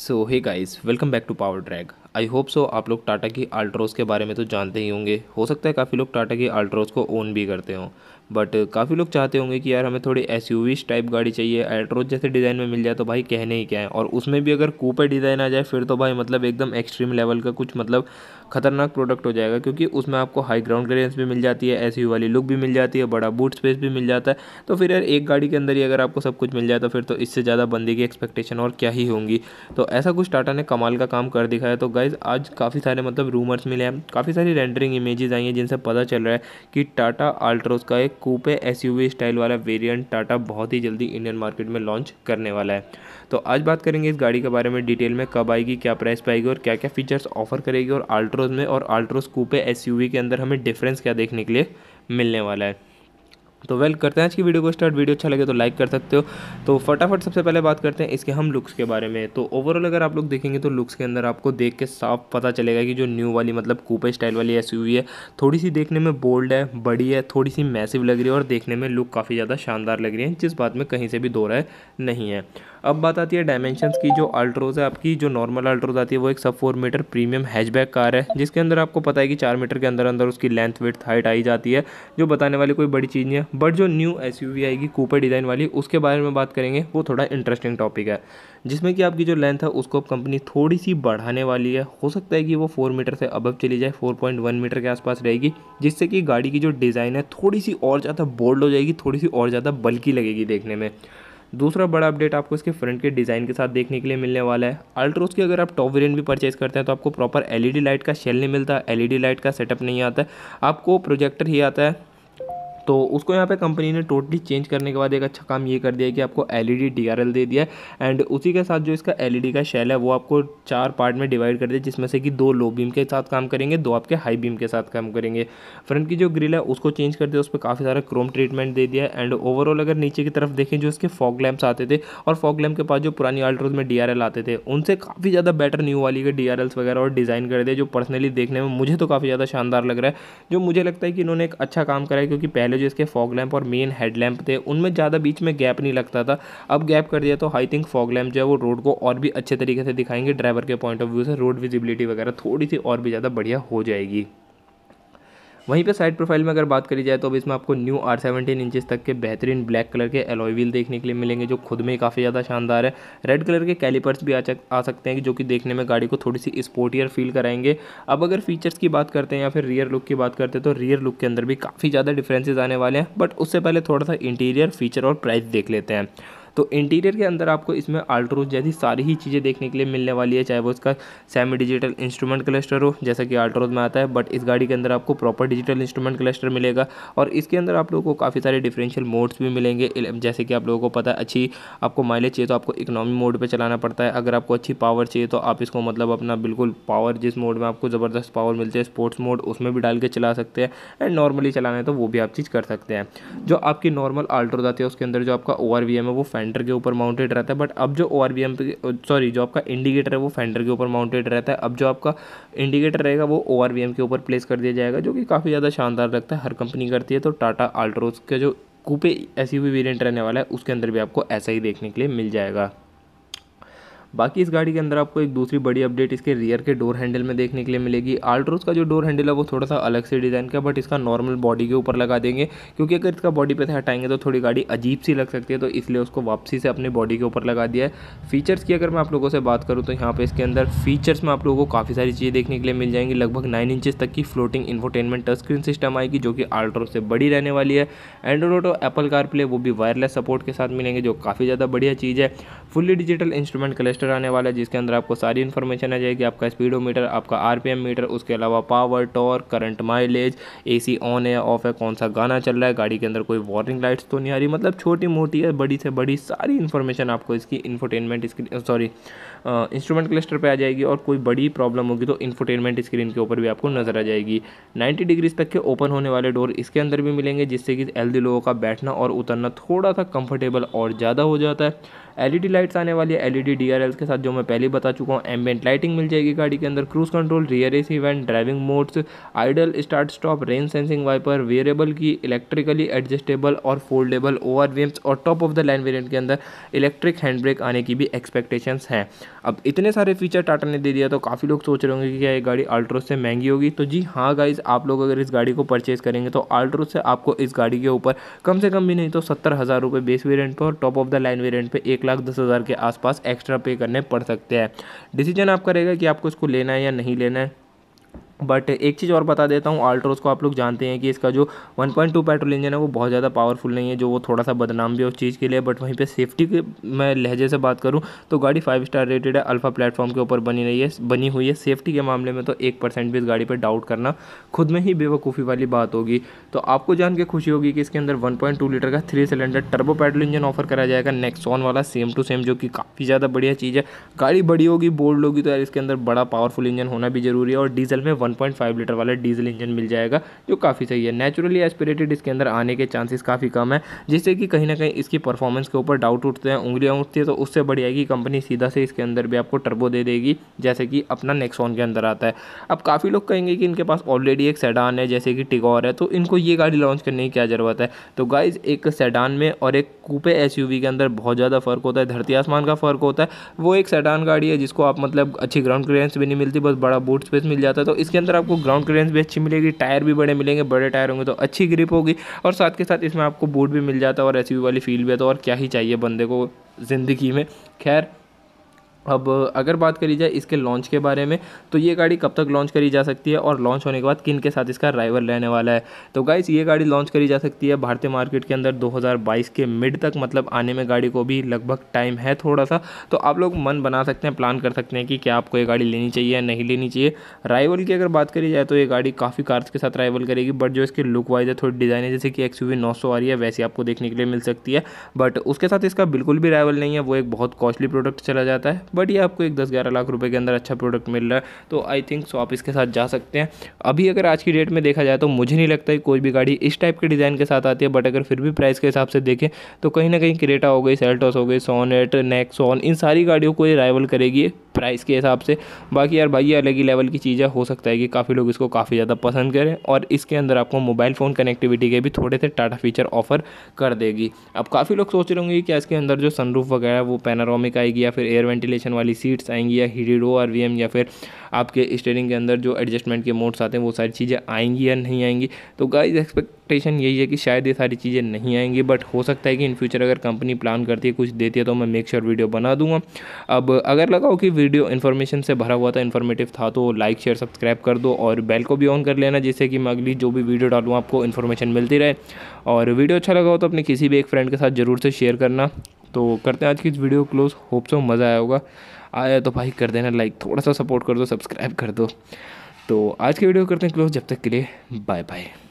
so hey guys welcome back to power drag I hope so आप लोग टाटा की अल्ट्रोस के बारे में तो जानते ही होंगे हो सकता है काफ़ी लोग टाटा की अल्ट्रोस को ओन भी करते हों बट uh, काफ़ी लोग चाहते होंगे कि यार हमें थोड़ी एस टाइप गाड़ी चाहिए एल्ट्रोज जैसे डिज़ाइन में मिल जाए तो भाई कहने ही क्या है और उसमें भी अगर कूपे डिज़ाइन आ जाए फिर तो भाई मतलब एकदम एक्सट्रीम लेवल का कुछ मतलब खतरनाक प्रोडक्ट हो जाएगा क्योंकि उसमें आपको हाई ग्राउंड क्लियरेंस भी मिल जाती है एस वाली लुक भी मिल जाती है बड़ा बूट स्पेस भी मिल जाता है तो फिर यार एक गाड़ी के अंदर ही अगर आपको सब कुछ मिल जाए तो फिर तो इससे ज़्यादा बंदी की एक्सपेक्टेशन और क्या ही होंगी तो ऐसा कुछ टाटा ने कमाल का काम कर दिखाया तो गाइज़ आज काफ़ी सारे मतलब रूमर्स मिले हैं काफ़ी सारी रेंडरिंग इमेजेज आई हैं जिनसे पता चल रहा है कि टाटा अल्ट्रोज का एक कूपे एसयूवी स्टाइल वाला वेरिएंट टाटा बहुत ही जल्दी इंडियन मार्केट में लॉन्च करने वाला है तो आज बात करेंगे इस गाड़ी के बारे में डिटेल में कब आएगी क्या प्राइस पाएगी और क्या क्या फीचर्स ऑफर करेगी और आल्ट्रोज में और आल्ट्रोज कूपे एसयूवी के अंदर हमें डिफरेंस क्या देखने के लिए मिलने वाला है तो वेल करते हैं आज की वीडियो को स्टार्ट वीडियो अच्छा लगे तो लाइक कर सकते हो तो फटाफट सबसे पहले बात करते हैं इसके हम लुक्स के बारे में तो ओवरऑल अगर आप लोग देखेंगे तो लुक्स के अंदर आपको देख के साफ पता चलेगा कि जो न्यू वाली मतलब कूपे स्टाइल वाली एस है थोड़ी सी देखने में बोल्ड है बड़ी है थोड़ी सी मैसिव लग रही है और देखने में लुक काफ़ी ज़्यादा शानदार लग रही है जिस बात में कहीं से भी दो राय नहीं है अब बात आती है डायमेंशंस की जो अल्ट्रोज़ है आपकी जो नॉर्मल अल्ट्रोज आती है वो एक sub four metre premium hatchback car है जिसके अंदर आपको पता है कि चार मीटर के अंदर अंदर उसकी लेंथ वेथ हाइट आई जाती है जो बताने वाली कोई बड़ी चीज़ नहीं है बट जो न्यू एस आएगी कूपर डिज़ाइन वाली उसके बारे में बात करेंगे वो थोड़ा इंटरेस्टिंग टॉपिक है जिसमें कि आपकी जो लेंथ है उसको अब कंपनी थोड़ी सी बढ़ाने वाली है हो सकता है कि वो फोर मीटर से अबव चली जाए फोर पॉइंट वन मीटर के आसपास रहेगी जिससे कि गाड़ी की जो डिज़ाइन है थोड़ी सी और ज़्यादा बोल्ड हो जाएगी थोड़ी सी और ज़्यादा बल्कि लगेगी देखने में दूसरा बड़ा अपडेट आपको इसके फ्रंट के डिज़ाइन के साथ देखने के लिए मिलने वाला है अल्ट्रोस की अगर आप टॉप वेरियंट भी परचेज करते हैं तो आपको प्रॉपर एलईडी लाइट का शेल नहीं मिलता एलईडी लाइट का सेटअप नहीं आता है आपको प्रोजेक्टर ही आता है तो उसको यहाँ पे कंपनी ने टोटली चेंज करने के बाद एक अच्छा काम ये कर दिया कि आपको एल ई e दे दिया एंड उसी के साथ जो इसका एल e का शेल है वो आपको चार पार्ट में डिवाइड कर दिया जिसमें से कि दो लो बीम के साथ काम करेंगे दो आपके हाई बीम के साथ काम करेंगे फ्रंट की जो ग्रिल है उसको चेंज कर दिया उस पर काफ़ी सारा क्रोम ट्रीटमेंट दे दिया एंड ओवरऑल अगर नीचे की तरफ देखें जो इसके फॉग लैम्प्स आते थे और फॉग लैम्प के पास जो पुरानी अल्ट्रोज में डी आते थे उनसे काफ़ी ज़्यादा बेटर न्यू वाली के डी वगैरह और डिज़ाइन कर दिया जो पर्सनली देखने में मुझे तो काफ़ी ज़्यादा शानदार लग रहा है जो मुझे लगता है कि इन्होंने एक अच्छा काम करा है क्योंकि पहले पहले जो इसके फॉग लैम्प और मेन हेड लैम्प थे उनमें ज़्यादा बीच में गैप नहीं लगता था अब गैप कर दिया तो आई थिंक फॉग लैम्प जो है वो रोड को और भी अच्छे तरीके से दिखाएंगे ड्राइवर के पॉइंट ऑफ व्यू से रोड विजिबिलिटी वगैरह थोड़ी सी और भी ज़्यादा बढ़िया हो जाएगी वहीं पे साइड प्रोफाइल में अगर बात करी जाए तो अब इसमें आपको न्यू आर सेवेंटीन इंचज़ तक के बेहतरीन ब्लैक कलर के एलॉय व्हील देखने के लिए मिलेंगे जो खुद में काफ़ी ज़्यादा शानदार है रेड कलर के कैलिपर्स भी आ, आ सकते हैं जो कि देखने में गाड़ी को थोड़ी सी स्पोर्टियर फील कराएंगे अब अगर फीचर्स की बात करते हैं या फिर रियर लुक की बात करते हैं तो रियर लुक के अंदर भी काफ़ी ज़्यादा डिफ्रेंसेज आने वाले हैं बट उससे पहले थोड़ा सा इंटीरियर फीचर और प्राइस देख लेते हैं तो इंटीरियर के अंदर आपको इसमें आल्ट्रोज जैसी सारी ही चीज़ें देखने के लिए मिलने वाली है चाहे वो इसका सेमी डिजिटल इंस्ट्रूमेंट क्लस्टर हो जैसा कि आल्ट्रोज में आता है बट इस गाड़ी के अंदर आपको प्रॉपर डिजिटल इंस्ट्रूमेंट क्लस्टर मिलेगा और इसके अंदर आप लोगों को काफ़ी सारे डिफरेंशियल मोड्स भी मिलेंगे जैसे कि आप लोगों को पता है अच्छी आपको माइलेज चाहिए तो आपको इकोनॉमी मोड पर चलाना पड़ता है अगर आपको अच्छी पावर चाहिए तो आप इसको मतलब अपना बिल्कुल पावर जिस मोड में आपको ज़बरदस्त पावर मिलती है स्पोर्ट्स मोड उसमें भी डाल के चला सकते हैं एंड नॉर्मली चलाना है तो वो भी आप चीज़ कर सकते हैं जो आपकी नॉर्मल आल्ट्रोज आती है उसके अंदर जो आपका ओ है वो फैन फेंडर के ऊपर माउंटेड रहता है बट अब जो O R V M sorry जो आपका इंडिकेटर है वो फेंडर के ऊपर माउंटेड रहता है अब जो आपका इंडिकेटर रहेगा वो ओ आर बी एम के ऊपर प्लेस कर दिया जाएगा जो कि काफ़ी ज़्यादा शानदार लगता है हर कंपनी करती है तो टाटा आल्ट्रोस का जो कूपे एस यू वेरियंट रहने वाला है उसके अंदर भी आपको ऐसा ही देखने के लिए मिल जाएगा बाकी इस गाड़ी के अंदर आपको एक दूसरी बड़ी अपडेट इसके रियर के डोर हैंडल में देखने के लिए मिलेगी आल्ट्रोस का जो डोर हैंडल है वो थोड़ा सा अलग से डिज़ाइन का बट इसका नॉर्मल बॉडी के ऊपर लगा देंगे क्योंकि अगर इसका बॉडी पे से हटाएंगे तो थोड़ी गाड़ी अजीब सी लग सकती है तो इसलिए उसको वापसी से अपने बॉडी के ऊपर लगा दिया है फीचर्स की अगर मैं आप लोगों से बात करूँ तो यहाँ पर इसके अंदर फीचर्स में आप लोगों को काफ़ी सारी चीज़ें देखने के लिए मिल जाएंगी लगभग नाइन इंचज़ तक की floating infotainment touch screen system आएगी जो कि आल्ट्रो से बड़ी रहने वाली है एंड्रॉइड और एप्पल कार वो भी वायरलेस सपोर्ट के साथ मिलेंगे जो काफ़ी ज़्यादा बढ़िया चीज़ है fully digital instrument cluster tester आने वाला है जिसके अंदर आपको सारी इन्फॉर्मेशन आ जाएगी आपका स्पीडोमीटर आपका आरपीएम मीटर उसके अलावा power torque current mileage AC on है ऑफ है कौन सा गाना चल रहा है गाड़ी के अंदर कोई वार्निंग लाइट्स तो नहीं आ रही मतलब छोटी मोटी है बड़ी से बड़ी सारी इन्फॉर्मेशन आपको इसकी इन्फोटेनमेंट इसकी सॉरी इंस्ट्रूमेंट क्लस्टर पे आ जाएगी और कोई बड़ी प्रॉब्लम होगी तो इन्फोटेनमेंट स्क्रीन के ऊपर भी आपको नजर आ जाएगी 90 डिग्रीज तक के ओपन होने वाले डोर इसके अंदर भी मिलेंगे जिससे कि एल लोगों का बैठना और उतरना थोड़ा सा कंफर्टेबल और ज़्यादा हो जाता है एलईडी लाइट्स आने वाली है एलईडी डीआरएल्स के साथ जो मैं पहले बता चुका हूँ एम्बियंट लाइटिंग मिल जाएगी गाड़ी के अंदर cruise control rear AC event driving modes idle start stop rain sensing wiper variable की इलेक्ट्रिकली एडजस्टेबल और फोल्डेबल ओवर और top of the line variant के अंदर इलेक्ट्रिक हैंड ब्रेक आने की भी एक्सपेक्टेशंस हैं अब इतने सारे फीचर टाटा ने दे दिया तो काफ़ी लोग सोच रहे होंगे कि क्या ये गाड़ी अल्ट्रो से महंगी होगी तो जी हाँ गाइज आप लोग अगर इस गाड़ी को परचेज करेंगे तो अल्ट्रो से आपको इस गाड़ी के ऊपर कम से कम भी नहीं तो सत्तर हज़ार रुपये बेस वेरियंट पर top of the line variant पर एक लाख दस हज़ार के आसपास एक्स्ट्रा पे करने पड़ सकते हैं डिसीजन आपका रहेगा कि आपको इसको लेना है या नहीं लेना है बट एक चीज़ और बता देता हूँ आल्ट्रोस को आप लोग जानते हैं कि इसका जो 1.2 पेट्रोल इंजन है वो बहुत ज़्यादा पावरफुल नहीं है जो वो थोड़ा सा बदनाम भी है उस चीज़ के लिए बट वहीं पे सेफ्टी के मैं लहजे से बात करूँ तो गाड़ी फाइव स्टार रेटेड है अल्फ़ा प्लेटफॉर्म के ऊपर बनी रही है बनी हुई है सेफ्टी के मामले में तो एक परसेंट भी इस गाड़ी पर डाउट करना खुद में ही बेवकूफ़ी वाली बात होगी तो आपको जान के खुशी होगी कि इसके अंदर वन लीटर का three cylinder turbo petrol engine offer करा जाएगा नेक्सॉन वाला सेम टू सेम जो कि काफ़ी ज़्यादा बढ़िया चीज़ है गाड़ी बड़ी होगी बोल्ड होगी तो यार इसके अंदर बड़ा पावरफुल इंजन होना भी जरूरी है और डीजल में वन 1.5 लीटर वाला डीजल इंजन मिल जाएगा जो काफ़ी सही है नेचुरली एस्पिरेटेड इसके अंदर आने के चांसेस काफ़ी कम है जिससे कि कहीं ना कहीं इसकी परफॉर्मेंस के ऊपर डाउट उठते हैं उंगलियाँ उठती है तो उससे बढ़िया कि कंपनी सीधा से इसके अंदर भी आपको टर्बो दे देगी जैसे कि अपना नेक्सॉन के अंदर आता है अब काफ़ी लोग कहेंगे कि इनके पास ऑलरेडी एक सेडान है जैसे कि टिकॉर है तो इनको ये गाड़ी लॉन्च करने की क्या ज़रूरत है तो गाइज़ एक सेडान में और एक कूपे एस के अंदर बहुत ज़्यादा फ़र्क होता है धरती आसमान का फ़र्क होता है वो एक सेडान गाड़ी है जिसको आप मतलब अच्छी ग्राउंड क्लियरेंस भी नहीं मिलती बस बड़ा बूट स्पेस मिल जाता है तो इसके अंदर आपको ग्राउंड क्लियरेंस भी अच्छी मिलेगी टायर भी बड़े मिलेंगे बड़े टायर होंगे तो अच्छी ग्रिप होगी और साथ के साथ इसमें आपको बूट भी मिल जाता है और एस वाली फील भी है तो और क्या ही चाहिए बंदे को ज़िंदगी में खैर अब अगर बात करी जाए इसके लॉन्च के बारे में तो ये गाड़ी कब तक लॉन्च करी जा सकती है और लॉन्च होने के बाद किन के साथ इसका राइवल रहने वाला है तो गाइस ये गाड़ी लॉन्च करी जा सकती है भारतीय मार्केट के अंदर 2022 के मिड तक मतलब आने में गाड़ी को भी लगभग टाइम है थोड़ा सा तो आप लोग मन बना सकते हैं प्लान कर सकते हैं कि क्या आपको ये गाड़ी लेनी चाहिए या नहीं लेनी चाहिए राइवल की अगर बात करी जाए तो ये गाड़ी काफ़ी कार्स के साथ राइवल करेगी बट जो इसकी लुक वाइज है थोड़ी डिज़ाइन है जैसे कि एक्स यू आ रही है वैसी आपको देखने के लिए मिल सकती है बट उसके साथ इसका बिल्कुल भी राइवल नहीं है वो एक बहुत कॉस्टली प्रोडक्ट चला जाता है बट ये आपको एक दस ग्यारह लाख रुपये के अंदर अच्छा प्रोडक्ट मिल रहा है तो आई थिंक सो आप इसके साथ जा सकते हैं अभी अगर आज की डेट में देखा जाए तो मुझे नहीं लगता है कोई भी गाड़ी इस टाइप के डिज़ाइन के साथ आती है बट अगर फिर भी प्राइस के हिसाब से देखें तो कहीं ना कहीं क्रेटा हो गई सेल्टॉस हो गई सोनेट नेक्सॉन इन सारी गाड़ियों को ये राइवल करेगी प्राइस के हिसाब से बाकी यार भाई ये अलग ही लेवल की चीज़ है हो सकता है कि काफ़ी लोग इसको काफ़ी ज़्यादा पसंद करें और इसके अंदर आपको मोबाइल फ़ोन कनेक्टिविटी के भी थोड़े से टाटा फीचर ऑफर कर देगी अब काफ़ी लोग सोच रहे होंगे क्या इसके अंदर जो सनरूफ वगैरह वो पैनारोमिक आएगी या फिर एयर वेंटिलेशन कंडीशन वाली सीट्स आएंगी या हीरो आर वी या फिर आपके स्टेयरिंग के अंदर जो एडजस्टमेंट के मोड्स आते हैं वो सारी चीज़ें आएंगी या नहीं आएंगी तो गाइज एक्सपेक्टेशन यही है कि शायद ये सारी चीज़ें नहीं आएंगी बट हो सकता है कि इन फ्यूचर अगर कंपनी प्लान करती है कुछ देती है तो मैं मेक श्योर वीडियो बना दूंगा अब अगर लगाओ कि वीडियो इन्फॉर्मेशन से भरा हुआ था इन्फॉर्मेटिव था तो लाइक शेयर सब्सक्राइब कर दो और बेल को भी ऑन कर लेना जिससे कि मैं अगली जो भी वीडियो डालूँ आपको इन्फॉर्मेशन मिलती रहे और वीडियो अच्छा लगा हो तो अपने किसी भी एक फ्रेंड के साथ ज़रूर से शेयर करना तो करते हैं आज की इस वीडियो क्लोज होप सो मज़ा आया होगा आया तो भाई कर देना लाइक थोड़ा सा सपोर्ट कर दो सब्सक्राइब कर दो तो आज की वीडियो करते हैं क्लोज जब तक के लिए बाय बाय